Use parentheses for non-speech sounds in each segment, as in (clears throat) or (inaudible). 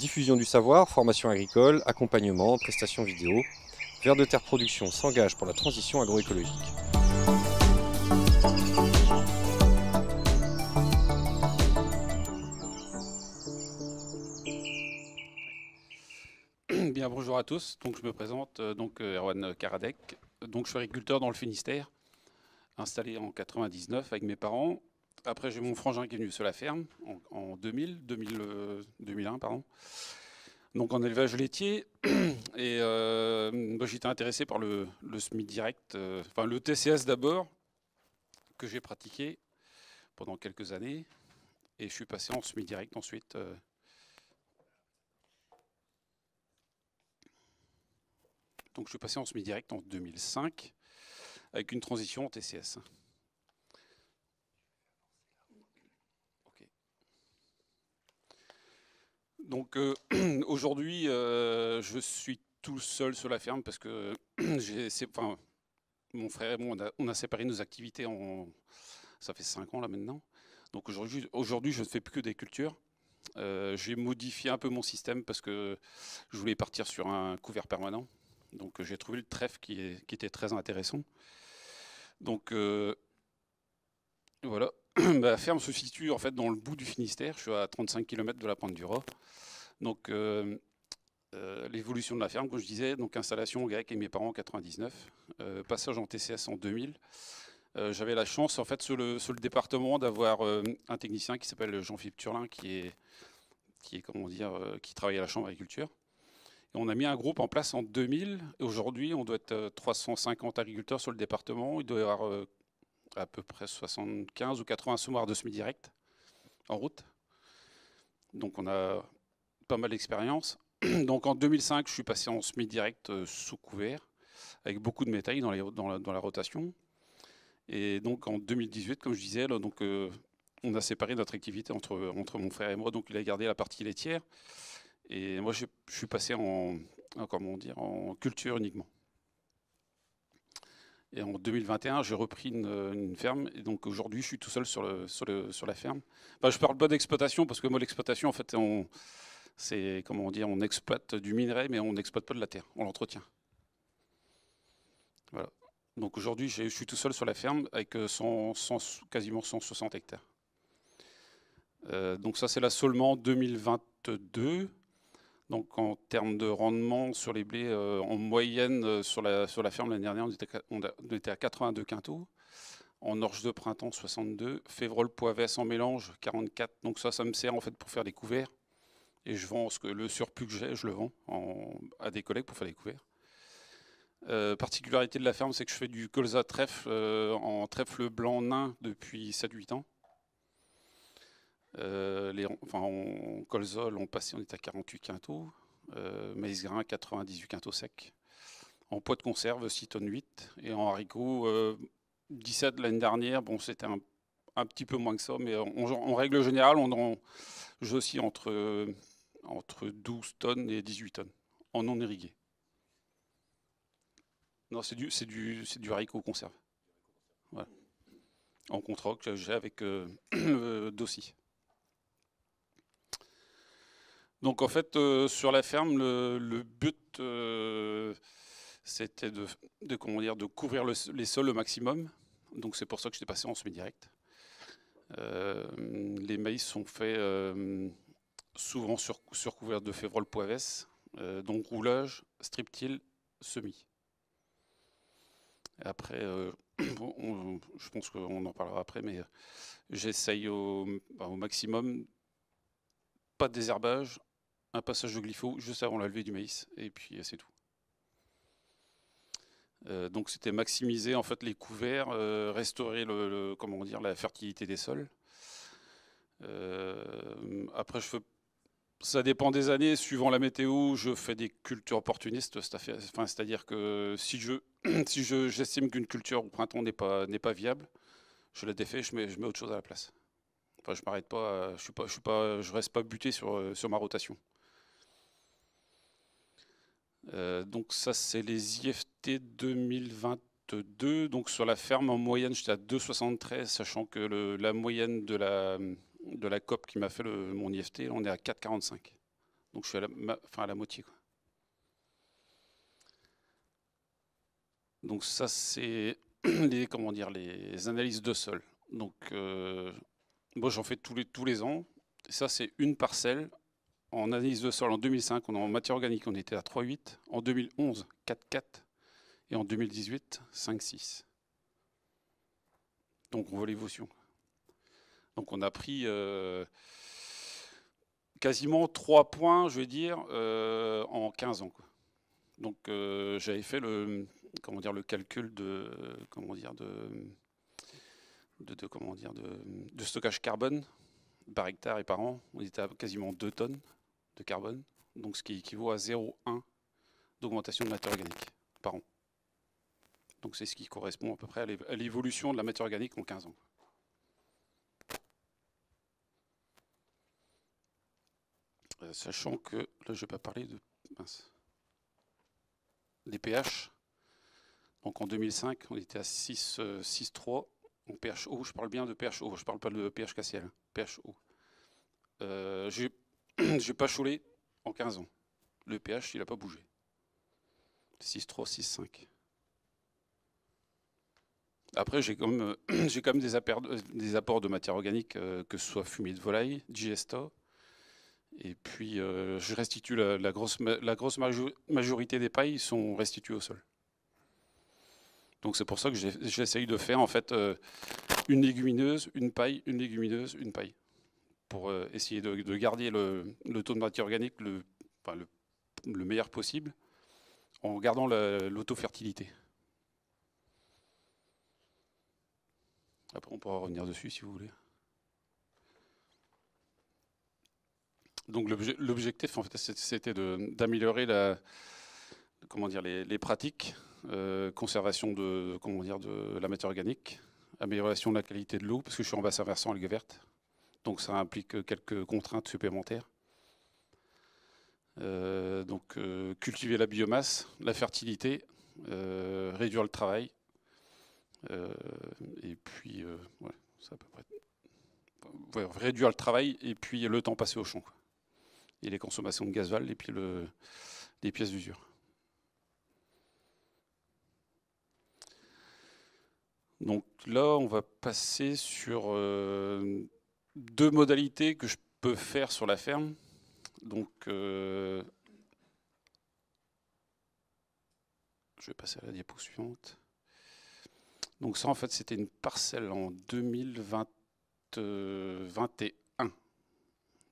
Diffusion du savoir, formation agricole, accompagnement, prestations vidéo. Vers de Terre Production s'engage pour la transition agroécologique. (clears throat) Bien, bonjour à tous. Donc, je me présente, euh, donc euh, Erwan Karadek. Donc, je suis agriculteur dans le Finistère, installé en 1999 avec mes parents. Après, j'ai mon frangin qui est venu sur la ferme en, 2000, 2001, euh, pardon. Donc en élevage laitier, (clears throat) et euh, j'étais intéressé par le, direct, euh, enfin le TCS d'abord, que j'ai pratiqué pendant quelques années, et je suis passé en semi direct ensuite. Donc je suis passé en semi direct en 2005, avec une transition en TCS. donc euh, (clears throat) aujourd'hui, euh, je suis tout seul sur la ferme parce que (clears throat) mon frère et moi, on a, séparé nos activités. En, ça fait 5 ans là maintenant. Donc aujourd'hui, je ne fais plus que des cultures. Euh, j'ai modifié un peu mon système parce que je voulais partir sur un couvert permanent. Donc j'ai trouvé le trèfle qui était très intéressant. Donc voilà, ma (clears throat) bah, ferme se situe en fait dans le bout du Finistère. Je suis à 35 km de la pointe du Roi. Donc euh, euh, l'évolution de la ferme, comme je disais, donc installation grecque et mes parents en 99, euh, passage en TCS en 2000. J'avais la chance, en fait, sur le, sur le département, d'avoir un technicien qui s'appelle Jean-Philippe Turlin, qui est, qui est comment dire, qui travaille à la chambre d'agriculture. Et on a mis un groupe en place en 2000. Et aujourd'hui, on doit être 350 agriculteurs sur le département. Il doit à peu près 75 ou 80 semoirs de semi-direct en route. Donc on a pas mal d'expérience. (clears throat) Donc en 2005, je suis passé en semi-direct euh, sous couvert, avec beaucoup de métal dans, la, rotation. Et donc en 2018, comme je disais, donc, euh, on a séparé notre activité entre, entre mon frère et moi. Donc il a gardé la partie laitière. Et moi, je, suis passé en, comment dire, en culture uniquement. Et en 2021, j'ai repris euh, une, ferme. Et donc aujourd'hui, je suis tout seul sur, la ferme. je parle pas d'exploitation parce que moi, l'exploitation, en fait, c'est comment dire, on exploite du minerai, mais on n'exploite pas de la terre. On l'entretient. Voilà. Donc aujourd'hui, je suis tout seul sur la ferme avec euh, quasiment 160 hectares. Euh, donc ça, c'est seulement 2022. Donc en termes de rendement sur les blés, euh, en moyenne euh, sur, la, sur la ferme l'année dernière, on était, à 82 quintaux. En orge de printemps, 62. Févrole poivesse en mélange, 44. Donc ça, ça me sert en fait pour faire des couverts. Et je vends le surplus que j'ai, je le vends à des collègues pour faire des couverts. Euh, particularité de la ferme, c'est que je fais du colza trèfle en trèfle blanc nain depuis 7-8 ans. En euh, les, on, colzol, on passait, à 48 quintaux. Mais euh, maïs grain, 98 quintaux secs. En poids de conserve, 6 tonnes 8. Et en haricots, 17 euh, l'année dernière. Bon, c'était un, petit peu moins que ça, mais en règle générale, on en je aussi entre, entre 12 tonnes et 18 tonnes en non irrigué. Non, c'est du, du, du haricot conserve. En contrat que j'ai avec euh, (clears throat) Dossi. Donc en fait, euh, sur la ferme, le, but, euh, c'était de, comment dire, de couvrir les sols au maximum. Donc c'est pour ça que j'étais passé en semi-direct. Euh, les maïs sont faits souvent sur, sur couvert de févrole poivès, donc roulage, strip-till, semis. Après, (clears throat) je pense qu'on en parlera après, mais j'essaye au, bah, au maximum pas de désherbage, un passage de glypho juste avant la levée du maïs, et puis euh, c'est tout. Euh, donc c'était maximiser en fait les couverts, euh, restaurer le, la fertilité des sols. après, je ça dépend des années. Suivant la météo, je fais des cultures opportunistes. C'est-à-dire que si je (clears throat) si j'estime qu'une culture au printemps n'est pas n'est pas viable, je la défais, je mets, je mets autre chose à la place. Enfin, je m'arrête pas, je suis pas, je suis pas, je reste pas buté sur sur ma rotation. Euh, donc ça, c'est les IFT 2022. Donc sur la ferme, en moyenne, j'étais à 2,73, sachant que la moyenne de la, de la COP qui m'a fait mon IFT, on est à 4,45. Donc je suis à la, à la moitié. Donc ça, c'est (clears throat) les, comment dire, les analyses de sol. Donc euh, moi, j'en fais tous les, tous les ans. ça, c'est une parcelle en analyse de sol en 2005, on, en matière organique, on était à 3,8. En 2011, 4,4. Et en 2018, 5,6. Donc on voit l'évolution. Donc on a pris euh, quasiment 3 points, je vais dire, euh, en 15 ans. Donc euh, j'avais fait le, comment dire, le calcul de, comment dire, de, comment dire, de, de stockage carbone par hectare et par an. On était à quasiment 2 tonnes de carbone, donc ce qui équivaut à 0,1 d'augmentation de matière organique par an. Donc c'est ce qui correspond à peu près à l'évolution de la matière organique en 15 ans. Euh, sachant que, là je vais pas parler de, les pH. Donc en 2005, on était à 6,3 euh, en pH ou. Je parle bien de pH ou. je parle pas de pH KCL, hein. pH ou. Euh, (clears throat) J'ai pas choulé en 15 ans. Le pH, il n'a pas bougé. 6, 3, 6, 5. Après, j'ai quand même, (clears throat) euh, des, apports, de matière organique, euh, que ce soit fumée de volaille, digesta. Et puis, euh, je restitue la, grosse, la grosse majorité des pailles sont restituées au sol. Donc c'est pour ça que j'essaye de faire en fait une légumineuse, une paille, une légumineuse, une paille pour euh, essayer de, garder le, taux de matière organique le, meilleur possible en gardant lauto Après, on pourra revenir dessus si vous voulez. Donc l'objectif, en fait, c'était d'améliorer les, pratiques, euh, conservation de, comment dire, de la matière organique, amélioration de la qualité de l'eau, parce que je suis en bassin versant algue verte, donc ça implique euh, quelques contraintes supplémentaires. Euh, donc euh, cultiver la biomasse, la fertilité, réduire le travail. et puis, ouais, à peu près... réduire le travail et puis le temps passé au champ. Et les consommations de gasoil et puis les pièces d'usure. Donc là, on va passer sur deux modalités que je peux faire sur la ferme. Donc, euh, je vais passer à la diapo suivante. Donc ça, en fait, c'était une parcelle en 2021. Euh,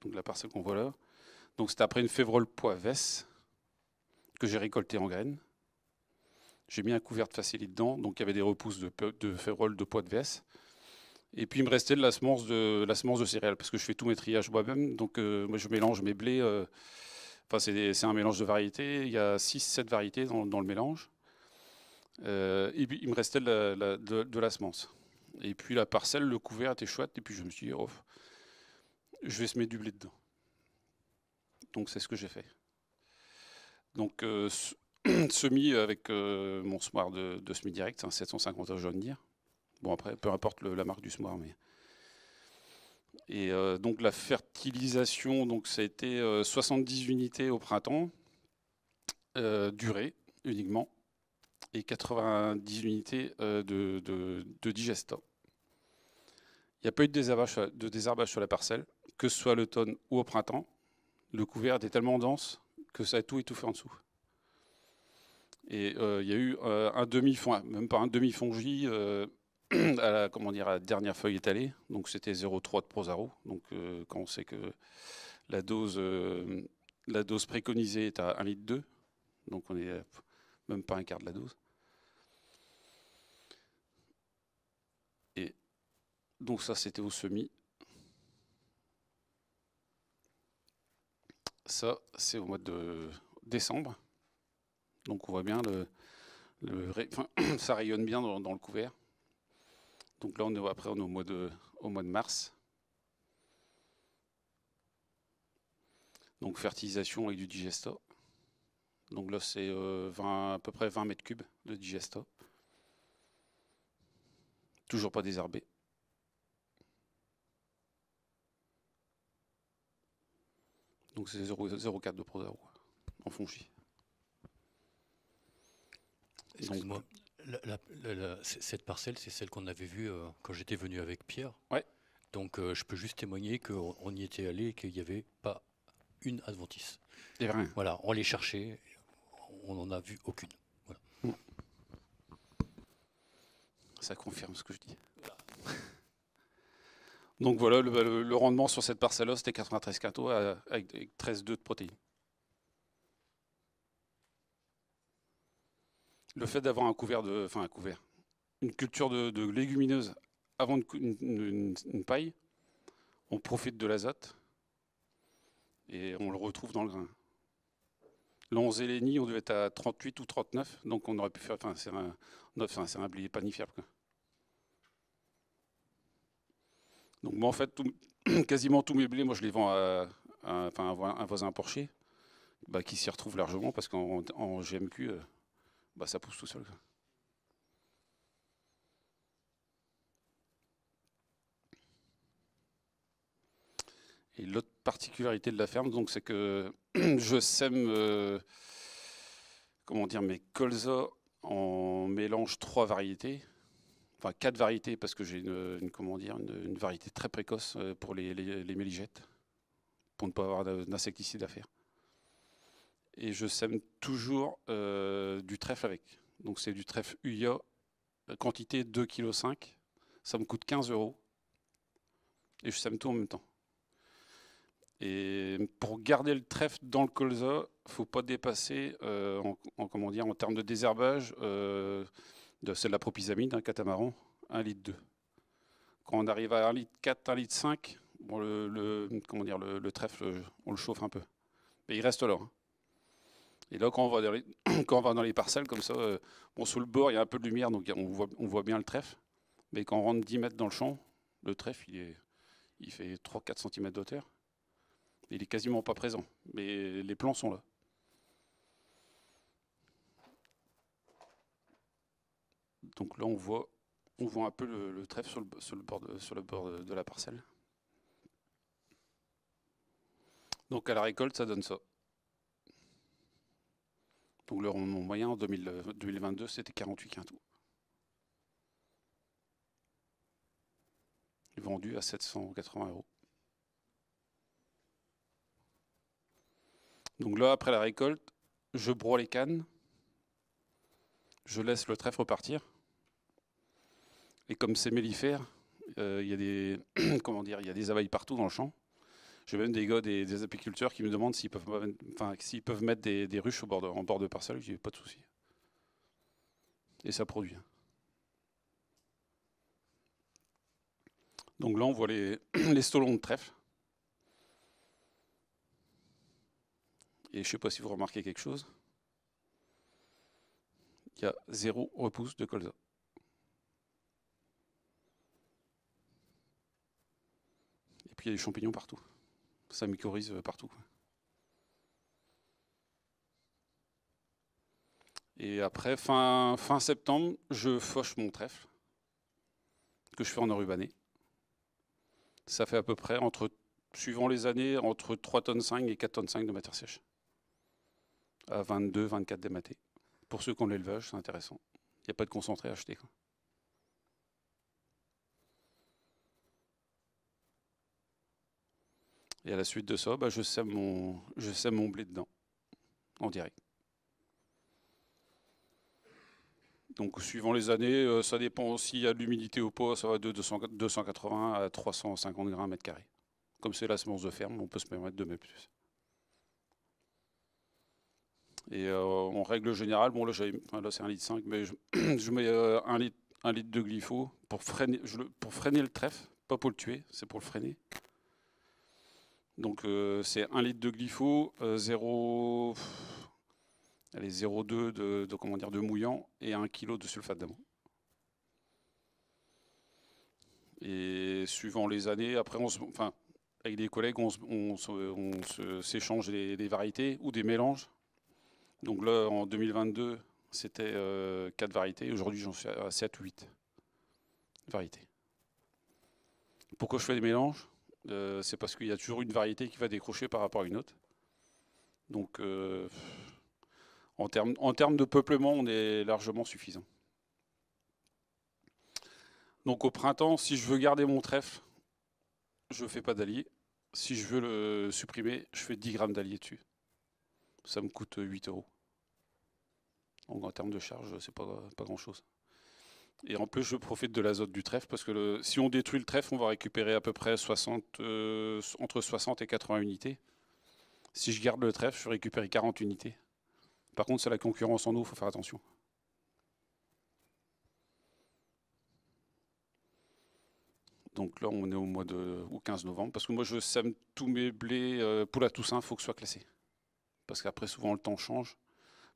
donc la parcelle qu'on voit là. Donc c'était après une févrole poivesse que j'ai récoltée en graines. J'ai mis un couvert de facilité dedans, donc il y avait des repousses de, de févrole de poids de et puis il me restait de la semence de, la semence de céréales parce que je fais tous mes triages moi-même. Donc euh, moi je mélange mes blés. Euh, enfin c'est, un mélange de variétés. Il y a 6-7 variétés dans, dans, le mélange. Euh, et puis il me restait de la, semence. Et puis la parcelle, le couvert était chouette. Et puis je me suis dit, oh, je vais se mettre du blé dedans. Donc c'est ce que j'ai fait. Donc (clears throat) semis avec mon semoir de, semi direct, hein, je 750 de dire Bon, après, peu importe la marque du semoir, Mais... Et euh, donc, la fertilisation, donc, ça a été 70 euh, unités au printemps, euh, durée uniquement, et 90 unités de, de, Il n'y a pas eu de désherbage, sur la parcelle, que ce soit l'automne ou au printemps. Le couvert était tellement dense que ça a tout étouffé en dessous. Et il y a eu un demi-fond, ah, même pas un demi-fongi, euh, à la, comment dire, dernière feuille étalée, donc c'était 0,3 de Prozaro. Donc euh, quand on sait que la dose, euh, la dose préconisée est à 1,2 litre, donc on n'est même pas un quart de la dose. Et donc ça c'était au semi. Ça c'est au mois de décembre. Donc on voit bien le, (clears throat) ça rayonne bien dans le couvert. Donc là, on est, après, on est au mois de, au mois de mars. Donc fertilisation avec du digesto. Donc là, c'est euh, à peu près 20 mètres cubes de digesto. Toujours pas désherbé. Donc c'est 0,4 de pro en fongi. Excuse-moi, cette parcelle, c'est celle qu'on avait vue euh, quand j'étais venu avec Pierre. Ouais. Donc euh, je peux juste témoigner qu'on on y était allé et qu'il n'y avait pas une adventice. C'est vrai. Voilà, on les cherchait, on n'en a vu aucune. Mm. Ça confirme ce que je dis. Donc voilà, le, rendement sur cette parcelle-là, c'était 93 quintaux euh, avec, avec 13,2 de protéines. le fait d'avoir un couvert de, enfin un couvert, une culture de, légumineuse légumineuses avant une, paille, on profite de l'azote et on le retrouve dans le grain. L'onze et les on devait être à 38 ou 39, donc on aurait pu faire. Enfin, c'est un, blé panifiable. Donc, moi, en fait, (clears throat) quasiment tous mes blés, moi, je les vends à, enfin à, un voisin porcher, bah, qui s'y retrouve largement parce qu'en GMQ, euh, bah, ça pousse tout seul. Et l'autre particularité de la ferme, donc, c'est que (clears throat) je sème, euh, comment dire, mes colza en mélange trois variétés, enfin quatre variétés parce que j'ai une, dire, une, variété très précoce euh, pour les, les, méligettes, pour ne pas avoir d'insecticides à faire et je sème toujours euh, du trèfle avec. Donc c'est du trèfle UIA, euh, quantité 2,5 kg. Ça me coûte 15 euros et je sème tout en même temps. Et pour garder le trèfle dans le colza, il ne faut pas dépasser euh, en, comment dire, en termes de désherbage, de, c'est de la propysamide, hein, un catamaran, 1 litre 2. Quand on arrive à 1 litre 4, 1 litre 5, le, comment dire, le, trèfle, on le chauffe un peu. Mais il reste là. Et là, (clears throat) quand on va dans les, parcelles, comme ça, euh, bon, sous le bord, il y a un peu de lumière, donc on voit, bien le trèfle. Mais quand on rentre 10 mètres dans le champ, le trèfle, il, est, il fait 3-4 cm de hauteur. Il est quasiment pas présent, mais les plans sont là. Donc là, on voit, on voit un peu le, trèfle sur le, bord, de la parcelle. Donc à la récolte, ça donne ça. Donc le rendement moyen en 2022, euh, c'était 48 quintaux. Vendu à 780 euros. Donc là, après la récolte, je broie les cannes, je laisse le trèfle repartir. Et comme c'est mellifère, euh, il des (clears throat) comment il y a des abeilles partout dans le champ. J'ai même des gars, des, des, apiculteurs qui me demandent s'ils peuvent, s'ils peuvent mettre des, ruches en bord de parcelle. Je dis pas de souci. Et ça produit. Hein. Donc là, on voit les, (clears throat) les stolons de trèfle. Et je ne sais pas si vous remarquez quelque chose. Il y a zéro repousse de colza. Et puis il y a des champignons partout ça mycorhize euh, partout. Et après, fin, fin septembre, je fauche mon trèfle, que je fais en orubané. Ça fait à peu près, entre, suivant les années, entre 3 tonnes 5 et 4 tonnes 5 de matière sèche. À 22, 24 dématés. Pour ceux qui ont l'élevage, c'est intéressant. Il n'y a pas de concentré à acheter. Et à la suite de ça, bah, je, sème mon, je mon blé dedans, en direct. Donc, suivant les années, euh, ça dépend aussi à l'humidité au pas, ça va de 280 à 350 grammes mètre carré. Comme c'est la semence de ferme, on peut se permettre de mettre plus. Et euh, en règle générale, bon là, là c'est 1,5 litre, 5, mais je, (clears throat) mets 1, euh, litre, litre de glypho pour freiner le trèfle, pas pour le tuer, c'est pour le freiner. Donc euh, c'est 1 litre de glypho, 0... Euh, 0,2 de, comment dire, de mouillant et 1 kg de sulfate d'amour. Et suivant les années, après, on se, enfin, avec des collègues, on, s'échange des, variétés ou des mélanges. Donc là, en 2022, c'était euh, 4 variétés. Aujourd'hui, j'en suis à 7 8 variétés. Pourquoi je fais des mélanges euh, c'est parce qu'il y a toujours une variété qui va décrocher par rapport à une autre. Donc, euh, en termes de peuplement, on est largement suffisant. Donc, au printemps, si je veux garder mon trèfle, je ne fais pas d'allier. Si je veux le supprimer, je fais 10 grammes d'allier dessus. Ça me coûte 8 euros. Donc, en termes de charge, c'est pas, pas grand-chose. Et en plus, je profite de l'azote du trèfle parce que si on détruit le trèfle, on va récupérer à peu près 60, euh, entre 60 et 80 unités. Si je garde le trèfle, je vais récupérer 40 unités. Par contre, c'est la concurrence en eau, il faut faire attention. Donc là, on est au mois de au 15 novembre. Parce que moi, je sème tous mes blés euh, pour la Toussaint, il faut que ce soit classé. Parce qu'après, souvent, le temps change.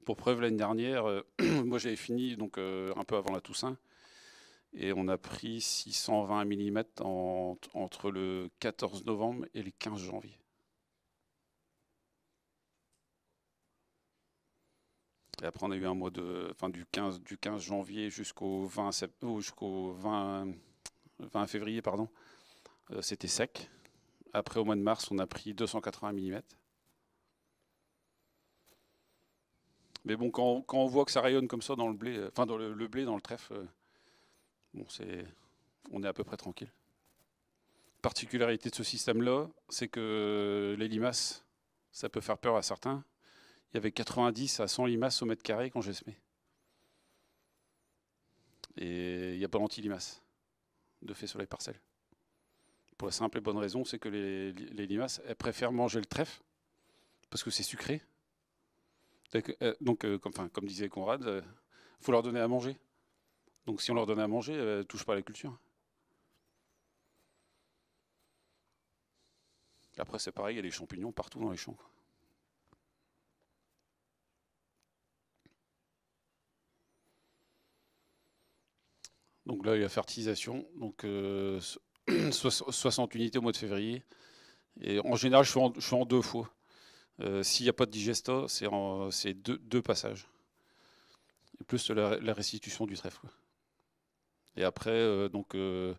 Pour preuve, l'année dernière, euh, (clears throat) moi, j'avais fini donc un peu avant la Toussaint et on a pris 620 mm entre le 14 novembre et le 15 janvier. Et après, on a eu un mois de, enfin, du, 15, du 15 janvier jusqu'au 20, euh, jusqu'au 20, février, pardon, euh, c'était sec. Après, au mois de mars, on a pris 280 mm. Mais bon, quand, on voit que ça rayonne comme ça dans le blé, euh, enfin, dans le blé, dans le trèfle, Bon, on est à peu près tranquille. Particularité de ce système-là, c'est que les limaces, ça peut faire peur à certains. Il y avait 90 à 100 limaces au mètre carré quand j'ai semé. Et il n'y a pas d'anti-limaces de fait sur les parcelles. Pour la simple et bonne raison, c'est que les, limaces, elles préfèrent manger le trèfle parce que c'est sucré. Euh, donc, euh, comme, disait Conrad, il euh, faut leur donner à manger. Donc si on leur donne à manger, ne euh, touche pas à la culture. Après, c'est pareil, il y a des champignons partout dans les champs. Donc là, il y a fertilisation. Donc 60 euh, (clears throat) unités au mois de février. Et en général, je suis en, deux fois. Euh, s'il n'y a pas de digesta, c'est deux, deux, passages. Et plus la restitution du trèfle. Et après, euh, donc, euh,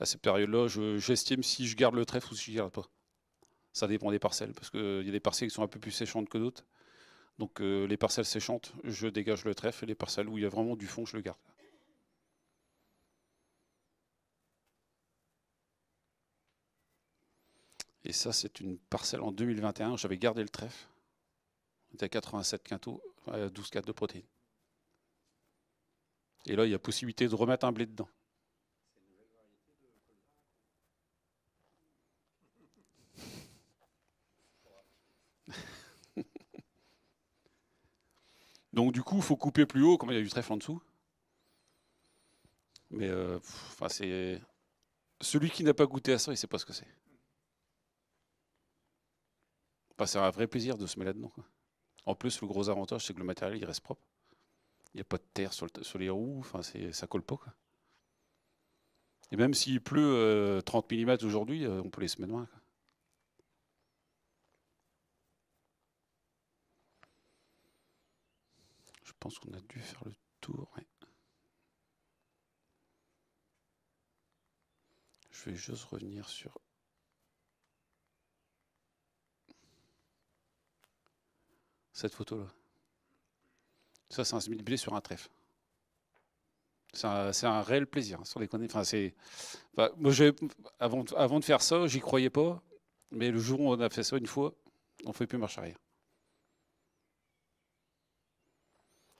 à cette période-là, j'estime si je garde le trèfle ou si je ne garde pas. Ça dépend des parcelles, parce qu'il y a des parcelles qui sont un peu plus séchantes que d'autres. Donc euh, les parcelles séchantes, je dégage le trèfle, et les parcelles où il y a vraiment du fond, je le garde. Et ça, c'est une parcelle en 2021, j'avais gardé le trèfle. On était à 87 quintaux, 12 de protéines. Et là, il y a possibilité de remettre un blé dedans. (laughs) Donc du coup, il faut couper plus haut, comme il y a du trèfle en dessous. Mais euh, c'est celui qui n'a pas goûté à ça, il ne sait pas ce que c'est. c'est un vrai plaisir de se mettre là-dedans. En plus, le gros avantage, c'est que le matériel, il reste propre. Il n'y a pas de terre sur, les roues, enfin, ça colle pas. Quoi. Et même s'il pleut 30 euh, mm aujourd'hui, euh, on peut les semer loin. Je pense qu'on a dû faire le tour. Je vais juste revenir sur cette photo-là. Ça, c'est un semi sur un trèfle. C'est un, réel plaisir, les hein, moi, avant, de faire ça, j'y croyais pas. Mais le jour où on a fait ça une fois, on ne fait plus marche arrière.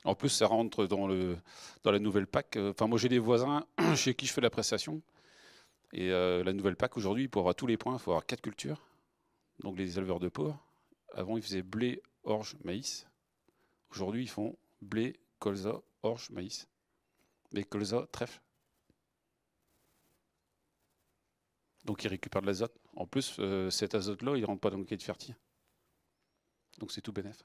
En plus, ça rentre dans, le, dans la nouvelle PAC. Enfin, moi, j'ai des voisins (clears throat) chez qui je fais la prestation. Et euh, la nouvelle PAC, aujourd'hui, pour avoir tous les points, il faut avoir quatre cultures. Donc, les éleveurs de porc, avant, ils faisaient blé, orge, maïs. Aujourd'hui, ils font blé, colza, orge, maïs. Mais colza, trèfle. Donc il récupère de l'azote. En plus, euh, cet azote-là, il ne rentre pas dans le quai de fertile. Donc c'est tout bénef.